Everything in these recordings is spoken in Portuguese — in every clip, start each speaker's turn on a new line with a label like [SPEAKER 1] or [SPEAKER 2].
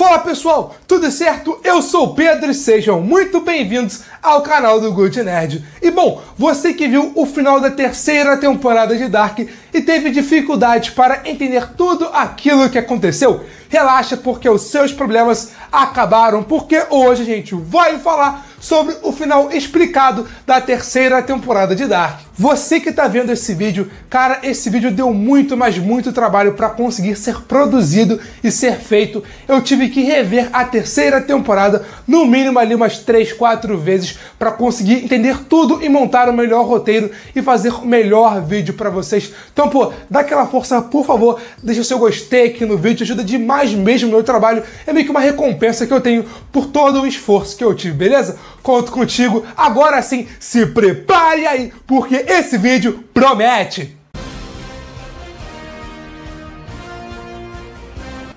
[SPEAKER 1] Fala pessoal, tudo certo? Eu sou o Pedro e sejam muito bem-vindos ao canal do Good Nerd. E bom, você que viu o final da terceira temporada de Dark e teve dificuldade para entender tudo aquilo que aconteceu, relaxa porque os seus problemas acabaram, porque hoje a gente vai falar sobre o final explicado da terceira temporada de Dark. Você que está vendo esse vídeo, cara, esse vídeo deu muito, mas muito trabalho para conseguir ser produzido e ser feito. Eu tive que rever a terceira temporada, no mínimo ali umas 3, 4 vezes, para conseguir entender tudo e montar o melhor roteiro e fazer o melhor vídeo para vocês. Então, pô, dá aquela força, por favor, deixa o seu gostei aqui no vídeo, ajuda demais mesmo o meu trabalho. É meio que uma recompensa que eu tenho por todo o esforço que eu tive, beleza? Conto contigo. Agora sim, se prepare aí, porque esse vídeo promete!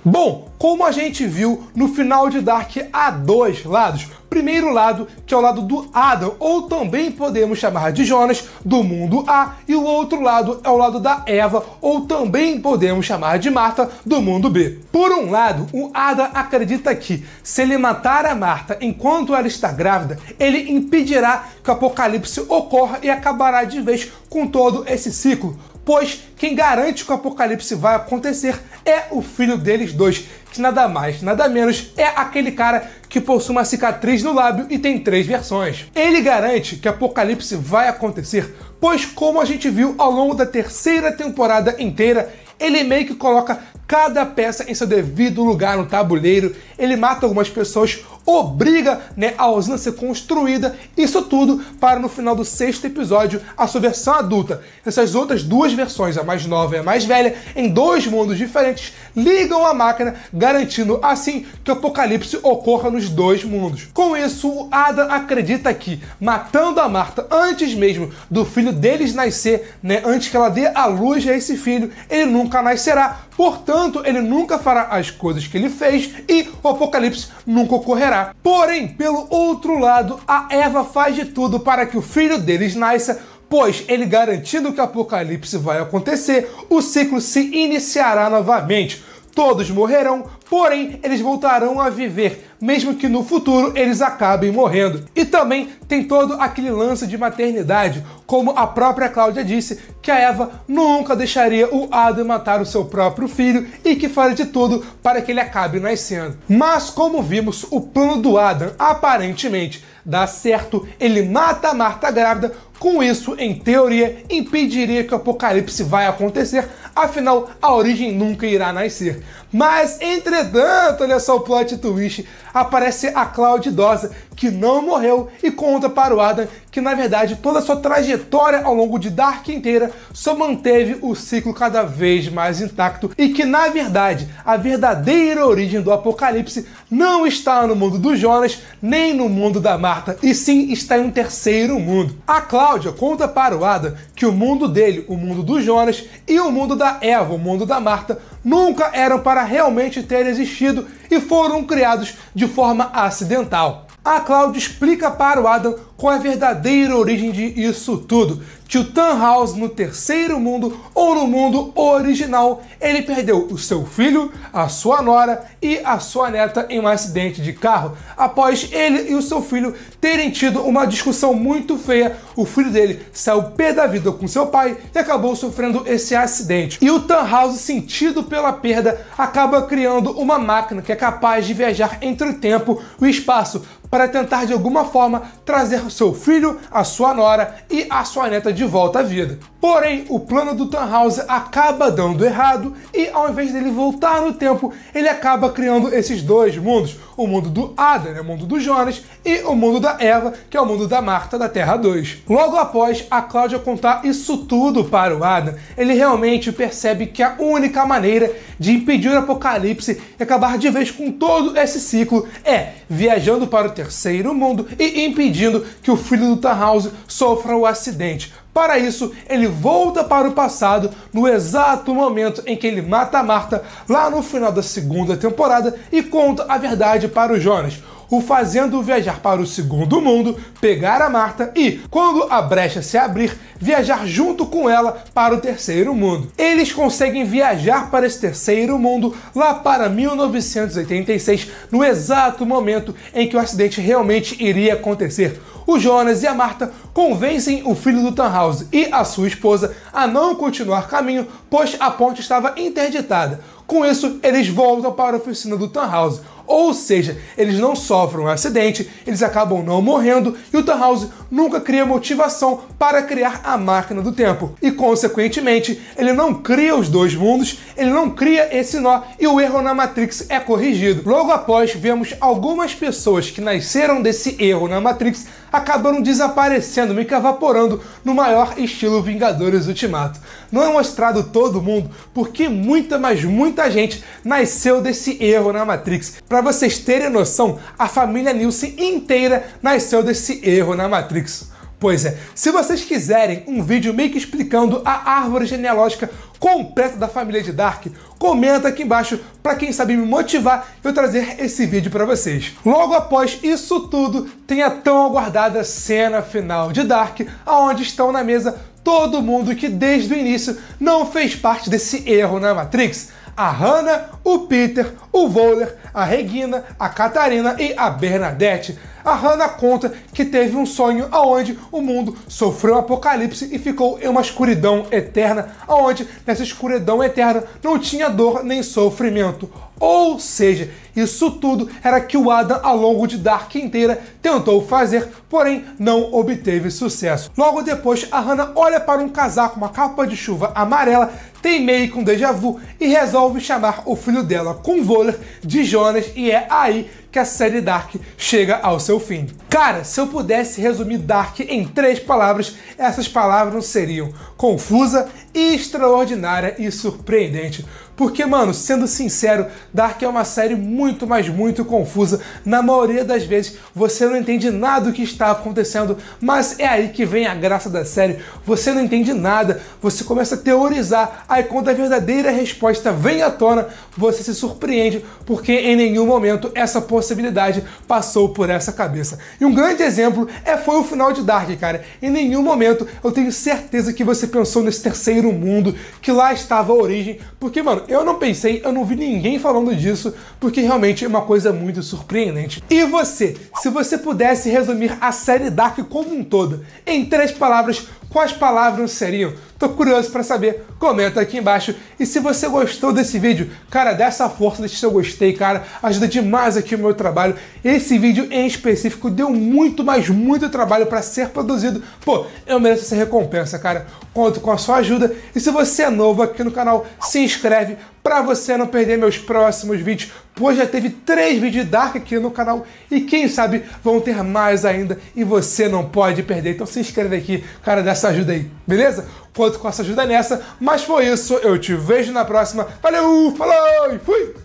[SPEAKER 1] Bom, como a gente viu no final de Dark, há dois lados. Primeiro lado, que é o lado do Adam, ou também podemos chamar de Jonas, do mundo A, e o outro lado é o lado da Eva, ou também podemos chamar de Marta, do mundo B. Por um lado, o Adam acredita que, se ele matar a Marta enquanto ela está grávida, ele impedirá que o apocalipse ocorra e acabará de vez com todo esse ciclo, pois quem garante que o apocalipse vai acontecer é o filho deles dois, que nada mais, nada menos é aquele cara que possui uma cicatriz no lábio e tem três versões. Ele garante que Apocalipse vai acontecer, pois como a gente viu ao longo da terceira temporada inteira, ele meio que coloca cada peça em seu devido lugar no tabuleiro, ele mata algumas pessoas, obriga né, a usina a ser construída, isso tudo para no final do sexto episódio a sua versão adulta. Essas outras duas versões, a mais nova e a mais velha, em dois mundos diferentes, ligam a máquina, garantindo assim que o apocalipse ocorra nos dois mundos. Com isso, o Adam acredita que, matando a Marta antes mesmo do filho deles nascer, né, antes que ela dê a luz a esse filho, ele nunca canais será. Portanto, ele nunca fará as coisas que ele fez e o apocalipse nunca ocorrerá. Porém, pelo outro lado, a Eva faz de tudo para que o filho deles nasça pois ele garantindo que o apocalipse vai acontecer, o ciclo se iniciará novamente. Todos morrerão, porém eles voltarão a viver mesmo que no futuro eles acabem morrendo. E também tem todo aquele lance de maternidade, como a própria Cláudia disse, que a Eva nunca deixaria o Adam matar o seu próprio filho e que faria de tudo para que ele acabe nascendo. Mas como vimos, o plano do Adam aparentemente dá certo, ele mata a Marta grávida, com isso, em teoria, impediria que o apocalipse vai acontecer, afinal, a origem nunca irá nascer. Mas, entretanto, olha só o plot twist, aparece a Claudia idosa, que não morreu, e conta para o Adam que, na verdade, toda a sua trajetória ao longo de Dark inteira só manteve o ciclo cada vez mais intacto e que, na verdade, a verdadeira origem do Apocalipse não está no mundo do Jonas, nem no mundo da Marta, e sim está em um terceiro mundo. A Cláudia conta para o Adam que o mundo dele, o mundo do Jonas e o mundo da Eva, o mundo da Marta, nunca eram para realmente ter existido e foram criados de forma acidental. A Cláudia explica para o Adam com é a verdadeira origem disso tudo. Tio House no terceiro mundo ou no mundo original, ele perdeu o seu filho, a sua nora e a sua neta em um acidente de carro, após ele e o seu filho terem tido uma discussão muito feia. O filho dele saiu pé da vida com seu pai e acabou sofrendo esse acidente. E o House, sentido pela perda, acaba criando uma máquina que é capaz de viajar entre o tempo e o espaço para tentar de alguma forma trazer seu filho, a sua nora e a sua neta de volta à vida. Porém, o plano do Tannhauser acaba dando errado e ao invés dele voltar no tempo, ele acaba criando esses dois mundos, o mundo do Adam, né, o mundo do Jonas, e o mundo da Eva, que é o mundo da Marta da Terra 2. Logo após a Cláudia contar isso tudo para o Adam, ele realmente percebe que a única maneira de impedir o apocalipse e acabar de vez com todo esse ciclo é viajando para o terceiro mundo e impedindo que o filho do Tannhauser sofra o acidente, para isso, ele volta para o passado no exato momento em que ele mata a Marta, lá no final da segunda temporada, e conta a verdade para o Jonas, o fazendo viajar para o segundo mundo, pegar a Marta e, quando a brecha se abrir, viajar junto com ela para o terceiro mundo. Eles conseguem viajar para esse terceiro mundo lá para 1986, no exato momento em que o acidente realmente iria acontecer o Jonas e a Marta convencem o filho do Tannhauser e a sua esposa a não continuar caminho, pois a ponte estava interditada, com isso, eles voltam para a oficina do Tannhauser. Ou seja, eles não sofrem um acidente, eles acabam não morrendo e o Tannhauser nunca cria motivação para criar a máquina do tempo. E, consequentemente, ele não cria os dois mundos, ele não cria esse nó e o erro na Matrix é corrigido. Logo após, vemos algumas pessoas que nasceram desse erro na Matrix acabaram desaparecendo, meio que evaporando no maior estilo Vingadores Ultimato não é mostrado todo mundo, porque muita, mas muita gente nasceu desse erro na Matrix. Para vocês terem noção, a família Nilce inteira nasceu desse erro na Matrix. Pois é, se vocês quiserem um vídeo meio que explicando a árvore genealógica completa da família de Dark, comenta aqui embaixo para quem sabe me motivar eu trazer esse vídeo para vocês. Logo após isso tudo, tem a tão aguardada cena final de Dark, aonde estão na mesa todo mundo que desde o início não fez parte desse erro na né, Matrix. A Hannah, o Peter, o Voller, a Regina, a Catarina e a Bernadette. A Hannah conta que teve um sonho aonde o mundo sofreu um apocalipse e ficou em uma escuridão eterna, aonde nessa escuridão eterna não tinha dor nem sofrimento. Ou seja, isso tudo era que o Adam, ao longo de Dark inteira, tentou fazer, porém não obteve sucesso. Logo depois, a Hannah olha para um casaco, uma capa de chuva amarela, tem meio com déjà vu e resolve chamar o filho dela, com Voller, de Jonas, e é aí que a série Dark chega ao seu fim. Cara, se eu pudesse resumir Dark em três palavras, essas palavras seriam confusa, extraordinária e surpreendente. Porque, mano, sendo sincero, Dark é uma série muito, mas muito confusa. Na maioria das vezes você não entende nada do que está acontecendo, mas é aí que vem a graça da série. Você não entende nada, você começa a teorizar, aí quando a verdadeira resposta vem à tona, você se surpreende, porque em nenhum momento essa possibilidade passou por essa cabeça. E um grande exemplo é foi o final de Dark, cara. Em nenhum momento eu tenho certeza que você pensou nesse terceiro mundo, que lá estava a origem, porque, mano, eu não pensei, eu não vi ninguém falando disso, porque realmente é uma coisa muito surpreendente. E você, se você pudesse resumir a série Dark como um todo em três palavras, quais palavras seriam? Tô curioso para saber, comenta aqui embaixo. E se você gostou desse vídeo, cara, dá essa força, deixa seu gostei, cara, ajuda demais aqui o meu trabalho. Esse vídeo em específico deu muito, mas muito trabalho para ser produzido. Pô, eu mereço essa recompensa, cara. Conto com a sua ajuda. E se você é novo aqui no canal, se inscreve para você não perder meus próximos vídeos, pois já teve três vídeos Dark aqui no canal e quem sabe vão ter mais ainda e você não pode perder. Então se inscreve aqui, cara, dessa ajuda aí, beleza? Conto com essa ajuda nessa, mas foi isso, eu te vejo na próxima. Valeu, falou e fui!